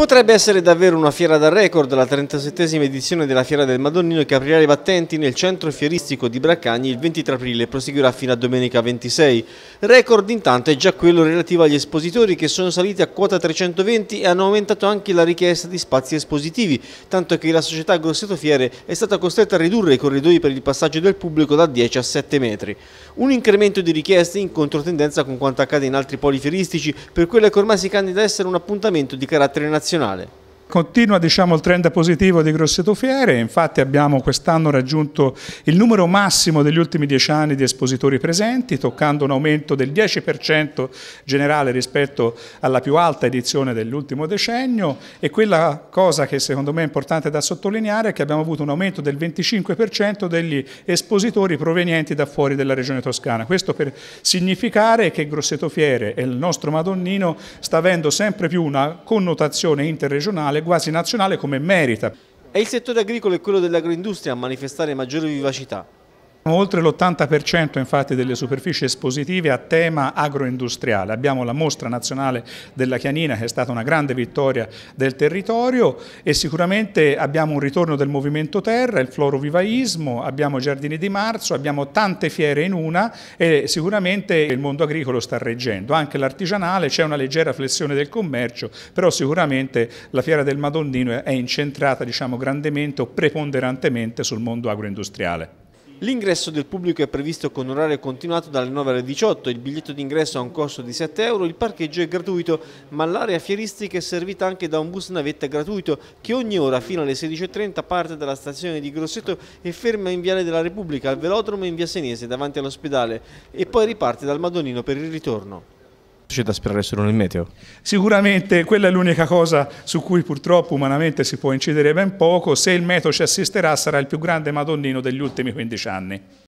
Potrebbe essere davvero una fiera da record, la 37esima edizione della Fiera del Madonnino che aprirà i battenti nel centro fieristico di Braccagni il 23 aprile e proseguirà fino a domenica 26. Record intanto è già quello relativo agli espositori che sono saliti a quota 320 e hanno aumentato anche la richiesta di spazi espositivi, tanto che la società Grosseto Fiere è stata costretta a ridurre i corridoi per il passaggio del pubblico da 10 a 7 metri. Un incremento di richieste in controtendenza con quanto accade in altri poli fieristici per quello che ormai si candida a essere un appuntamento di carattere nazionale nazionale. Continua diciamo, il trend positivo di Grosseto Fiere, infatti abbiamo quest'anno raggiunto il numero massimo degli ultimi dieci anni di espositori presenti, toccando un aumento del 10% generale rispetto alla più alta edizione dell'ultimo decennio e quella cosa che secondo me è importante da sottolineare è che abbiamo avuto un aumento del 25% degli espositori provenienti da fuori della regione toscana. Questo per significare che Grosseto Fiere e il nostro Madonnino sta avendo sempre più una connotazione interregionale e quasi nazionale come merita. È il settore agricolo e quello dell'agroindustria a manifestare maggiore vivacità. Oltre l'80% infatti delle superfici espositive a tema agroindustriale. Abbiamo la mostra nazionale della Chianina che è stata una grande vittoria del territorio e sicuramente abbiamo un ritorno del movimento terra, il florovivaismo, abbiamo giardini di marzo, abbiamo tante fiere in una e sicuramente il mondo agricolo sta reggendo. Anche l'artigianale c'è una leggera flessione del commercio, però sicuramente la fiera del Madonnino è incentrata diciamo, grandemente o preponderantemente sul mondo agroindustriale. L'ingresso del pubblico è previsto con orario continuato dalle 9 alle 18, il biglietto d'ingresso ha un costo di 7 euro, il parcheggio è gratuito, ma l'area fieristica è servita anche da un bus navetta gratuito che ogni ora fino alle 16.30 parte dalla stazione di Grosseto e ferma in Viale della Repubblica, al velodromo in Via Senese davanti all'ospedale e poi riparte dal Madonino per il ritorno c'è da sperare solo nel meteo? Sicuramente quella è l'unica cosa su cui purtroppo umanamente si può incidere ben poco, se il meteo ci assisterà sarà il più grande madonnino degli ultimi 15 anni.